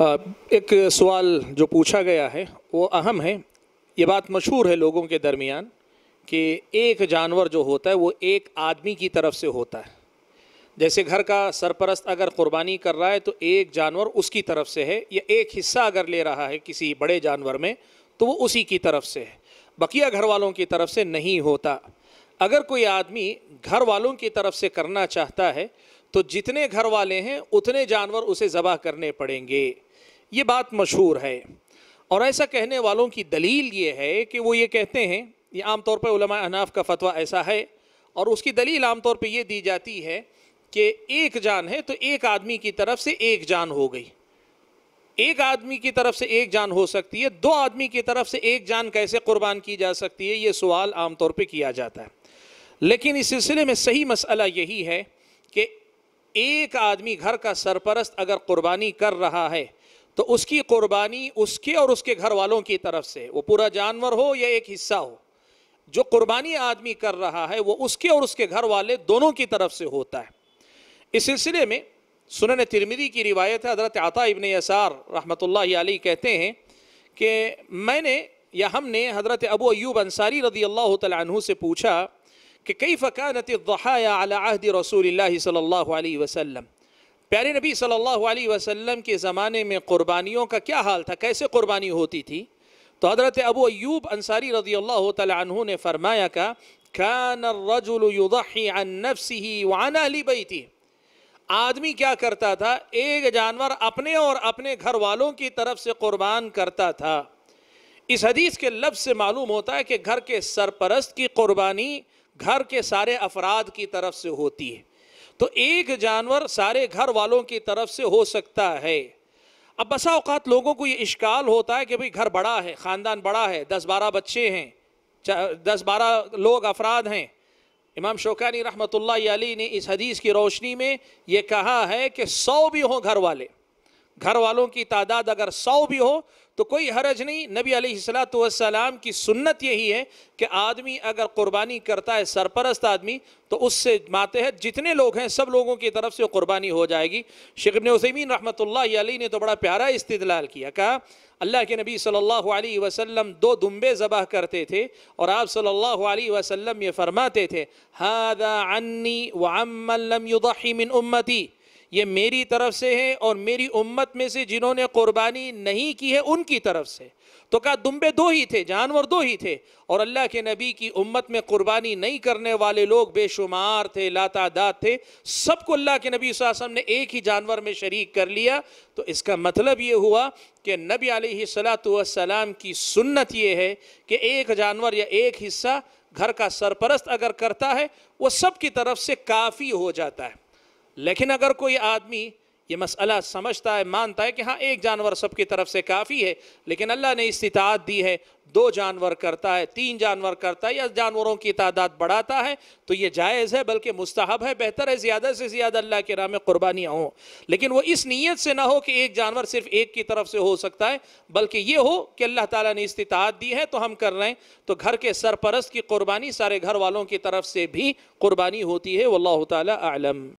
एक सवाल जो पूछा गया है वो अहम है ये बात मशहूर है लोगों के दरमियान कि एक जानवर जो होता है वो एक आदमी की तरफ से होता है जैसे घर का सरपरस्त अगर क़ुरबानी कर रहा है तो एक जानवर उसकी तरफ से है या एक हिस्सा अगर ले रहा है किसी बड़े जानवर में तो वो उसी की तरफ से है बकिया घर वालों की तरफ से नहीं होता अगर कोई आदमी घर वालों की तरफ से करना चाहता है तो जितने घर वाले हैं उतने जानवर उसे ज़बह करने पड़ेंगे ये बात मशहूर है और ऐसा कहने वालों की दलील ये है कि वो ये कहते हैं ये आमतौर पर उलमा का फतवा ऐसा है और उसकी दलील आमतौर पर यह दी जाती है कि एक जान है तो एक आदमी की तरफ से एक जान हो गई एक आदमी की तरफ से एक जान हो सकती है दो आदमी की तरफ से एक जान कैसे कुर्बान की जा सकती है ये सवाल आमतौर पर किया जाता है लेकिन इस सिलसिले में सही मसला यही है कि एक आदमी घर का सरपरस्त अगर कुर्बानी कर रहा है तो उसकी कुर्बानी उसके और उसके घर वालों की तरफ से वो पूरा जानवर हो या एक हिस्सा हो जो कुर्बानी आदमी कर रहा है वो उसके और उसके घर वाले दोनों की तरफ से होता है इस सिलसिले में सुनन तिरमिदी की रिवायत है हज़रत आता इबन यसार रहमत कहते हैं कि मैंने या हमने हज़रत अबू अयूब अंसारी रदी अल्लाह तु से पूछा कि कई फ़कानत दहाया अहद रसूल सल्ला वसम प्यारे नबी सल्लल्लाहु अलैहि वसल्लम के ज़माने में क़ुरबानियों का क्या हाल था कैसे क़ुरबानी होती थी तो हज़रत अबू अयूब अंसारी रजी अल्लाह तु ने फरमाया का खान वाना बई थी आदमी क्या करता था एक जानवर अपने और अपने घर वालों की तरफ से क़ुरबान करता था इस हदीस के लफ्ज़ से मालूम होता है कि घर के सरपरस्त की क़ुरबानी घर के सारे अफराद की तरफ से होती है तो एक जानवर सारे घर वालों की तरफ से हो सकता है अब बसा अवत लोगों को ये इश्काल होता है कि भाई घर बड़ा है ख़ानदान बड़ा है दस बारह बच्चे हैं दस बारह लोग अफराद हैं इमाम शोकानी रहमत अली ने इस हदीस की रोशनी में ये कहा है कि सौ भी हों घर वाले घर वालों की तादाद अगर सौ भी हो तो कोई हरज नहीं नबी अलैहिस्सलाम की सुन्नत यही है कि आदमी अगर कुर्बानी करता है सरपरस्त आदमी तो उससे मातहत जितने लोग हैं सब लोगों की तरफ से कुर्बानी हो जाएगी शिकबन उसमीन रहमत ने तो बड़ा प्यारा इस्तलाल किया कहा अल्लाह के नबी सल्लल्लाहु अलैहि वसल्लम दो दुम्बे ज़बह करते थे और आप सल्लल्लाहु अलैहि वसल्लम ये फरमाते थे हादा अन्नी वम युदही मिन उम्मती ये मेरी तरफ से है और मेरी उम्मत में से जिन्होंने कुर्बानी नहीं की है उनकी तरफ से तो कहा दुम्बे दो ही थे जानवर दो ही थे और अल्लाह के नबी की उम्मत में कुर्बानी नहीं करने वाले लोग बेशुमार थे लातादात थे सबको अल्लाह के नबी वसम ने एक ही जानवर में शरीक कर लिया तो इसका मतलब ये हुआ कि नबी आलतम की सुन्नत ये है कि एक जानवर या एक हिस्सा घर का सरपरस्त अगर करता है वो सब की तरफ से काफ़ी हो जाता है लेकिन अगर कोई आदमी ये मसला समझता है मानता है कि हाँ एक जानवर सबकी तरफ से काफ़ी है लेकिन अल्लाह ने इस्तात दी है दो जानवर करता है तीन जानवर करता है या जानवरों की तादाद बढ़ाता है तो ये जायज़ है बल्कि मुस्तहब है बेहतर है ज़्यादा से ज़्यादा अल्लाह के राम कुर्बानियाँ हों लेकिन वो इस नीयत से ना हो कि एक जानवर सिर्फ एक की तरफ से हो सकता है बल्कि ये हो कि अल्लाह ताली ने इस्तात दी है तो हम कर रहे हैं तो घर के सरपरस्त की कुरबानी सारे घर वालों की तरफ से भी कुर्बानी होती है वल्ल तम